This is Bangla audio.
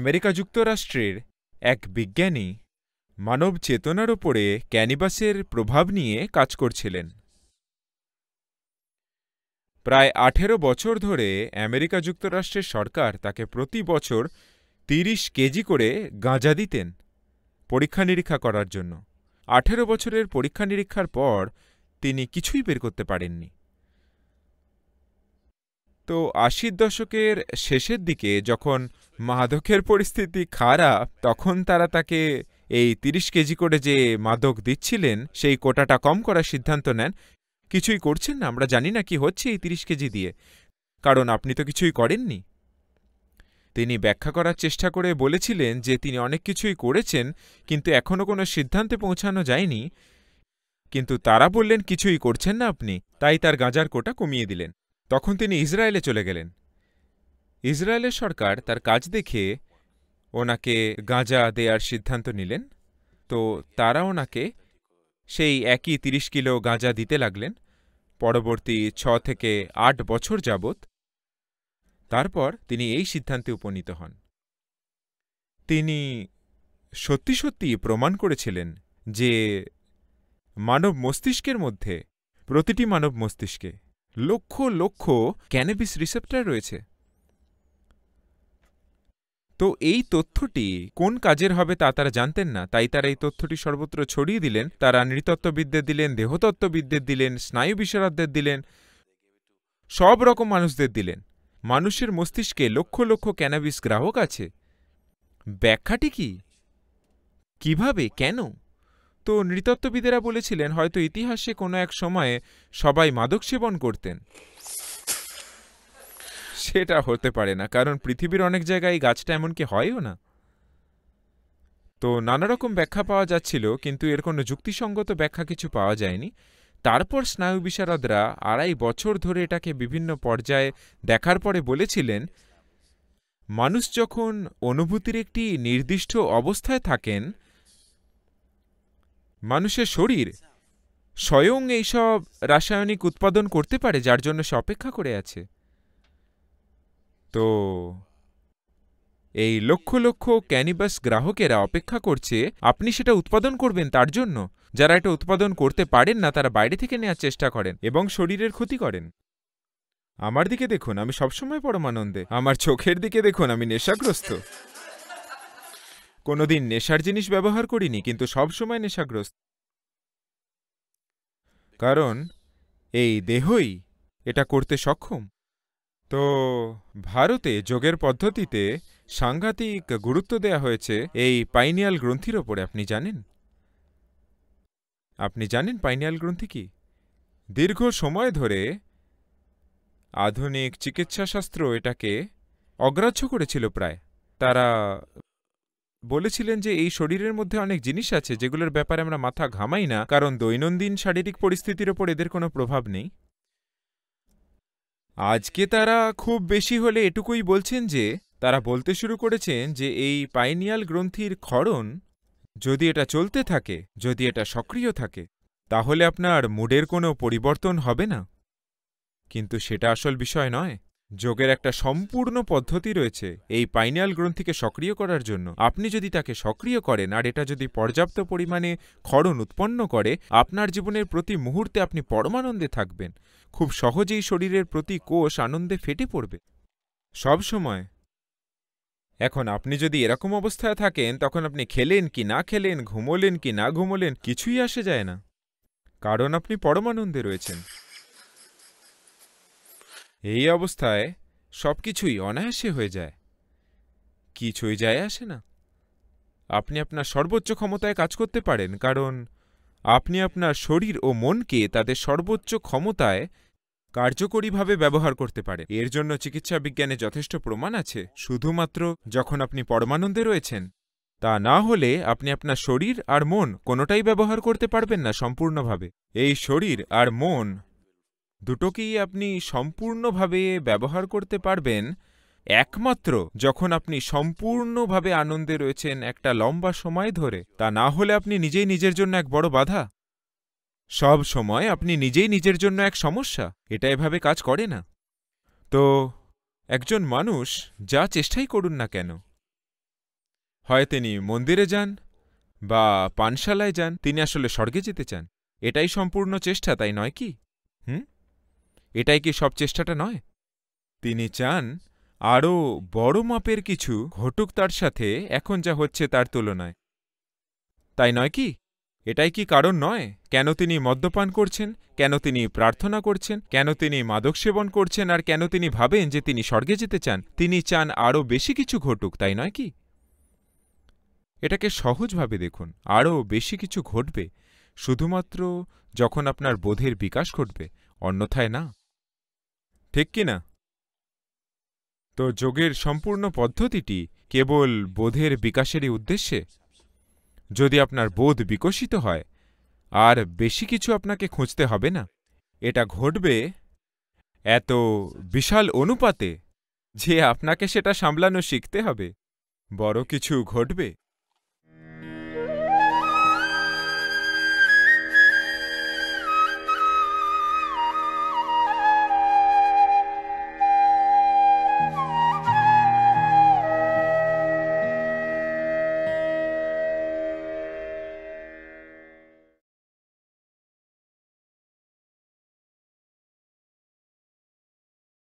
আমেরিকা যুক্তরাষ্ট্রের এক বিজ্ঞানী মানব চেতনার ওপরে ক্যানিবাসের প্রভাব নিয়ে কাজ করছিলেন প্রায় আঠেরো বছর ধরে আমেরিকা যুক্তরাষ্ট্রের সরকার তাকে প্রতি বছর তিরিশ কেজি করে গাঁজা দিতেন পরীক্ষা নিরীক্ষা করার জন্য আঠেরো বছরের পরীক্ষা নিরীক্ষার পর তিনি কিছুই বের করতে পারেননি তো আশির দশকের শেষের দিকে যখন মাদকের পরিস্থিতি খারাপ তখন তারা তাকে এই তিরিশ কেজি করে যে মাদক দিচ্ছিলেন সেই কোটাটা কম করার সিদ্ধান্ত নেন কিছুই করছেন না আমরা জানি না কি হচ্ছে এই তিরিশ কেজি দিয়ে কারণ আপনি তো কিছুই করেননি তিনি ব্যাখ্যা করার চেষ্টা করে বলেছিলেন যে তিনি অনেক কিছুই করেছেন কিন্তু এখনও কোনো সিদ্ধান্তে পৌঁছানো যায়নি কিন্তু তারা বললেন কিছুই করছেন না আপনি তাই তার গাঁজার কোটা কমিয়ে দিলেন তখন তিনি ইসরায়েলে চলে গেলেন ইসরায়েলের সরকার তার কাজ দেখে ওনাকে গাঁজা দেওয়ার সিদ্ধান্ত নিলেন তো তারা ওনাকে সেই একই তিরিশ কিলো গাঁজা দিতে লাগলেন পরবর্তী ছ থেকে আট বছর যাবৎ তারপর তিনি এই সিদ্ধান্তে উপনীত হন তিনি সত্যি সত্যি প্রমাণ করেছিলেন যে মানব মস্তিষ্কের মধ্যে প্রতিটি মানব মস্তিষ্কে লক্ষ লক্ষ ক্যানাবিস রিসেপ্টার রয়েছে তো এই তথ্যটি কোন কাজের হবে তা তারা জানতেন না তাই তারা এই তথ্যটি সর্বত্র ছড়িয়ে দিলেন তারা নৃতত্ত্ববিদদের দিলেন দেহতত্ত্ববিদদের দিলেন স্নায়ু বিশারদদের দিলেন সব রকম মানুষদের দিলেন মানুষের মস্তিষ্কে লক্ষ লক্ষ ক্যানাবিস গ্রাহক আছে ব্যাখ্যাটি কি কিভাবে কেন তো নৃতত্ত্ববিদেরা বলেছিলেন হয়তো ইতিহাসে কোনো এক সময়ে সবাই মাদক সেবন করতেন সেটা হতে পারে না কারণ পৃথিবীর অনেক জায়গায় এই গাছটা এমনকি হয়ও না তো নানা রকম ব্যাখ্যা পাওয়া যাচ্ছিল কিন্তু এর কোনো যুক্তিসঙ্গত ব্যাখ্যা কিছু পাওয়া যায়নি তারপর স্নায়ু বিশারদরা আড়াই বছর ধরে এটাকে বিভিন্ন পর্যায়ে দেখার পরে বলেছিলেন মানুষ যখন অনুভূতির একটি নির্দিষ্ট অবস্থায় থাকেন মানুষের শরীর স্বয়ং এইসব রাসায়নিক উৎপাদন করতে পারে যার জন্য সে অপেক্ষা করে আছে তো এই লক্ষ লক্ষ ক্যানিবাস গ্রাহকেরা অপেক্ষা করছে আপনি সেটা উৎপাদন করবেন তার জন্য যারা এটা উৎপাদন করতে পারেন না তারা বাইরে থেকে নেওয়ার চেষ্টা করেন এবং শরীরের ক্ষতি করেন আমার দিকে দেখুন আমি সবসময় পরমানন্দে আমার চোখের দিকে দেখুন আমি নেশাগ্রস্ত কোনোদিন নেশার জিনিস ব্যবহার করিনি কিন্তু সবসময় নেশাগ্রস্ত কারণ এই দেহই এটা করতে সক্ষম তো ভারতে যোগের পদ্ধতিতে সাংঘাতিক গুরুত্ব দেয়া হয়েছে এই পাইনিয়াল গ্রন্থির ওপরে আপনি জানেন আপনি জানেন পাইনিয়াল গ্রন্থি কি দীর্ঘ সময় ধরে আধুনিক চিকিৎসাশাস্ত্র এটাকে অগ্রাহ্য করেছিল প্রায় তারা বলেছিলেন যে এই শরীরের মধ্যে অনেক জিনিস আছে যেগুলোর ব্যাপারে আমরা মাথা ঘামাই না কারণ দৈনন্দিন শারীরিক পরিস্থিতির ওপর এদের কোনো প্রভাব নেই আজকে তারা খুব বেশি হলে এটুকুই বলছেন যে তারা বলতে শুরু করেছেন যে এই পাইনিয়াল গ্রন্থির ক্ষরণ যদি এটা চলতে থাকে যদি এটা সক্রিয় থাকে তাহলে আপনার মুডের কোনো পরিবর্তন হবে না কিন্তু সেটা আসল বিষয় নয় যোগের একটা সম্পূর্ণ পদ্ধতি রয়েছে এই পাইনাল গ্রন্থিকে সক্রিয় করার জন্য আপনি যদি তাকে সক্রিয় করেন আর এটা যদি পর্যাপ্ত পরিমাণে ক্ষরণ উৎপন্ন করে আপনার জীবনের প্রতি মুহূর্তে আপনি পরমানন্দে থাকবেন খুব সহজেই শরীরের প্রতি কোষ আনন্দে ফেটে পড়বে সব সময় এখন আপনি যদি এরকম অবস্থায় থাকেন তখন আপনি খেলেন কি না খেলেন ঘুমোলেন কি না ঘুমোলেন কিছুই আসে যায় না কারণ আপনি পরমানন্দে রয়েছেন এই অবস্থায় সব কিছুই অনায়াসে হয়ে যায় কিছুই যায় আসে না আপনি আপনার সর্বোচ্চ ক্ষমতায় কাজ করতে পারেন কারণ আপনি আপনার শরীর ও মনকে তাদের সর্বোচ্চ ক্ষমতায় কার্যকরীভাবে ব্যবহার করতে পারে এর জন্য চিকিৎসা বিজ্ঞানে যথেষ্ট প্রমাণ আছে শুধুমাত্র যখন আপনি পরমানন্দে রয়েছেন তা না হলে আপনি আপনার শরীর আর মন কোনোটাই ব্যবহার করতে পারবেন না সম্পূর্ণভাবে এই শরীর আর মন দুটোকেই আপনি সম্পূর্ণভাবে ব্যবহার করতে পারবেন একমাত্র যখন আপনি সম্পূর্ণভাবে আনন্দে রয়েছেন একটা লম্বা সময় ধরে তা না হলে আপনি নিজেই নিজের জন্য এক বড় বাধা সব সময় আপনি নিজেই নিজের জন্য এক সমস্যা এটা এভাবে কাজ করে না তো একজন মানুষ যা চেষ্টাই করুন না কেন হয় তিনি মন্দিরে যান বা পানশালায় যান তিনি আসলে স্বর্গে যেতে চান এটাই সম্পূর্ণ চেষ্টা তাই নয় কি হুম এটাই কি সব চেষ্টাটা নয় তিনি চান আরও বড় মাপের কিছু ঘটুক তার সাথে এখন যা হচ্ছে তার তুলনায় তাই নয় কি এটাই কি কারণ নয় কেন তিনি মদ্যপান করছেন কেন তিনি প্রার্থনা করছেন কেন তিনি মাদক সেবন করছেন আর কেন তিনি ভাবেন যে তিনি স্বর্গে যেতে চান তিনি চান আরও বেশি কিছু ঘটুক তাই নয় কি এটাকে সহজভাবে দেখুন আরও বেশি কিছু ঘটবে শুধুমাত্র যখন আপনার বোধের বিকাশ ঘটবে অন্যথায় না ঠিক কি না তো যোগের সম্পূর্ণ পদ্ধতিটি কেবল বোধের বিকাশেরই উদ্দেশ্যে যদি আপনার বোধ বিকশিত হয় আর বেশি কিছু আপনাকে খুঁজতে হবে না এটা ঘটবে এত বিশাল অনুপাতে যে আপনাকে সেটা সামলানো শিখতে হবে বড় কিছু ঘটবে